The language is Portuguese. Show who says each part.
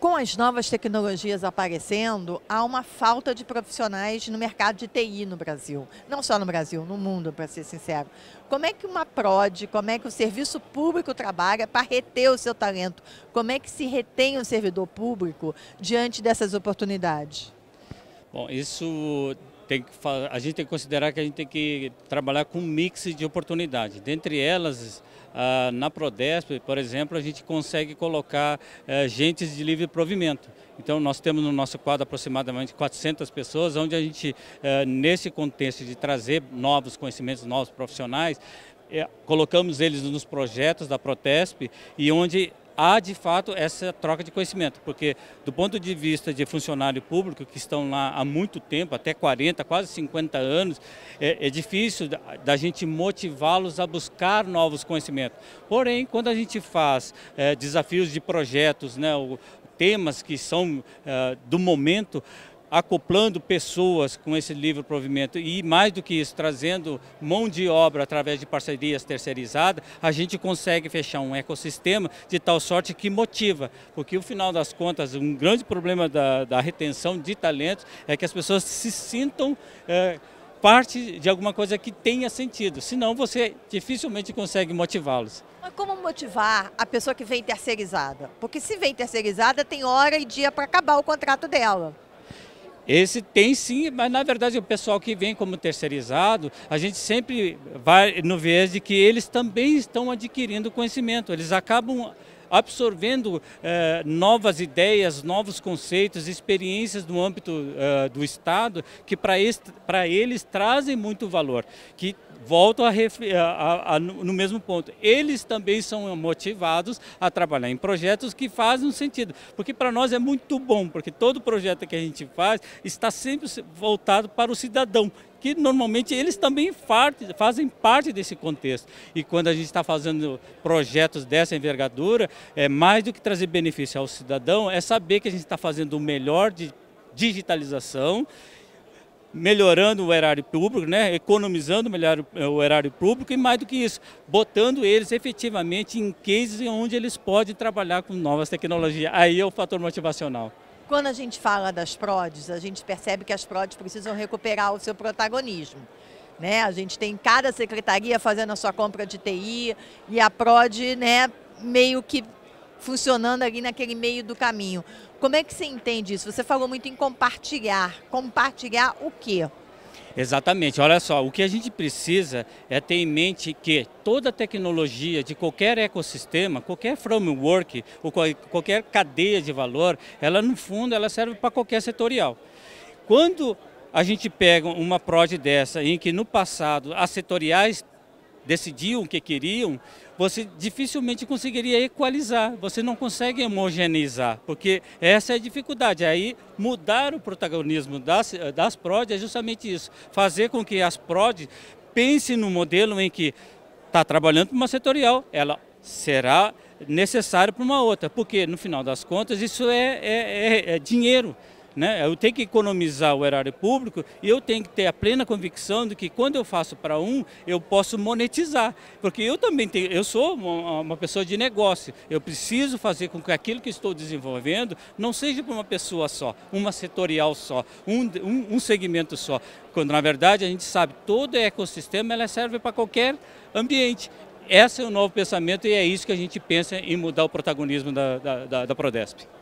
Speaker 1: Com as novas tecnologias aparecendo, há uma falta de profissionais no mercado de TI no Brasil. Não só no Brasil, no mundo, para ser sincero. Como é que uma PROD, como é que o serviço público trabalha para reter o seu talento? Como é que se retém o servidor público diante dessas oportunidades?
Speaker 2: Bom, isso tem que, a gente tem que considerar que a gente tem que trabalhar com um mix de oportunidades. Dentre elas, ah, na Prodesp, por exemplo, a gente consegue colocar eh, gentes de livre provimento. Então, nós temos no nosso quadro aproximadamente 400 pessoas, onde a gente, eh, nesse contexto de trazer novos conhecimentos, novos profissionais, eh, colocamos eles nos projetos da Protesp e onde há de fato essa troca de conhecimento, porque do ponto de vista de funcionário público que estão lá há muito tempo, até 40, quase 50 anos, é, é difícil da, da gente motivá-los a buscar novos conhecimentos. Porém, quando a gente faz é, desafios de projetos, né, o, temas que são é, do momento, acoplando pessoas com esse livre provimento e, mais do que isso, trazendo mão de obra através de parcerias terceirizadas, a gente consegue fechar um ecossistema de tal sorte que motiva, porque, no final das contas, um grande problema da, da retenção de talentos é que as pessoas se sintam é, parte de alguma coisa que tenha sentido, senão você dificilmente consegue motivá-los.
Speaker 1: Mas como motivar a pessoa que vem terceirizada? Porque se vem terceirizada, tem hora e dia para acabar o contrato dela.
Speaker 2: Esse tem sim, mas na verdade o pessoal que vem como terceirizado, a gente sempre vai no viés de que eles também estão adquirindo conhecimento, eles acabam absorvendo eh, novas ideias, novos conceitos, experiências no âmbito eh, do Estado, que para eles trazem muito valor, que volto a, a, a, no mesmo ponto, eles também são motivados a trabalhar em projetos que fazem um sentido, porque para nós é muito bom, porque todo projeto que a gente faz está sempre voltado para o cidadão, que normalmente eles também fazem parte desse contexto. E quando a gente está fazendo projetos dessa envergadura, é mais do que trazer benefício ao cidadão, é saber que a gente está fazendo o melhor de digitalização melhorando o erário público, né, economizando eh, o erário público e mais do que isso, botando eles efetivamente em cases onde eles podem trabalhar com novas tecnologias. Aí é o fator motivacional.
Speaker 1: Quando a gente fala das PRODs, a gente percebe que as PRODs precisam recuperar o seu protagonismo. Né? A gente tem cada secretaria fazendo a sua compra de TI e a PROD né, meio que funcionando ali naquele meio do caminho. Como é que você entende isso? Você falou muito em compartilhar. Compartilhar o quê?
Speaker 2: Exatamente, olha só, o que a gente precisa é ter em mente que toda tecnologia de qualquer ecossistema, qualquer framework, ou qualquer cadeia de valor, ela no fundo ela serve para qualquer setorial. Quando a gente pega uma prod dessa em que no passado as setoriais decidiam o que queriam, você dificilmente conseguiria equalizar, você não consegue homogeneizar, porque essa é a dificuldade. Aí mudar o protagonismo das, das PROD é justamente isso, fazer com que as PROD pensem no modelo em que está trabalhando para uma setorial, ela será necessária para uma outra, porque no final das contas isso é, é, é, é dinheiro. Né? Eu tenho que economizar o erário público e eu tenho que ter a plena convicção de que quando eu faço para um, eu posso monetizar. Porque eu também tenho, eu sou uma pessoa de negócio, eu preciso fazer com que aquilo que estou desenvolvendo não seja para uma pessoa só, uma setorial só, um, um, um segmento só. Quando na verdade a gente sabe todo ecossistema ela serve para qualquer ambiente. Esse é o novo pensamento e é isso que a gente pensa em mudar o protagonismo da, da, da, da Prodesp.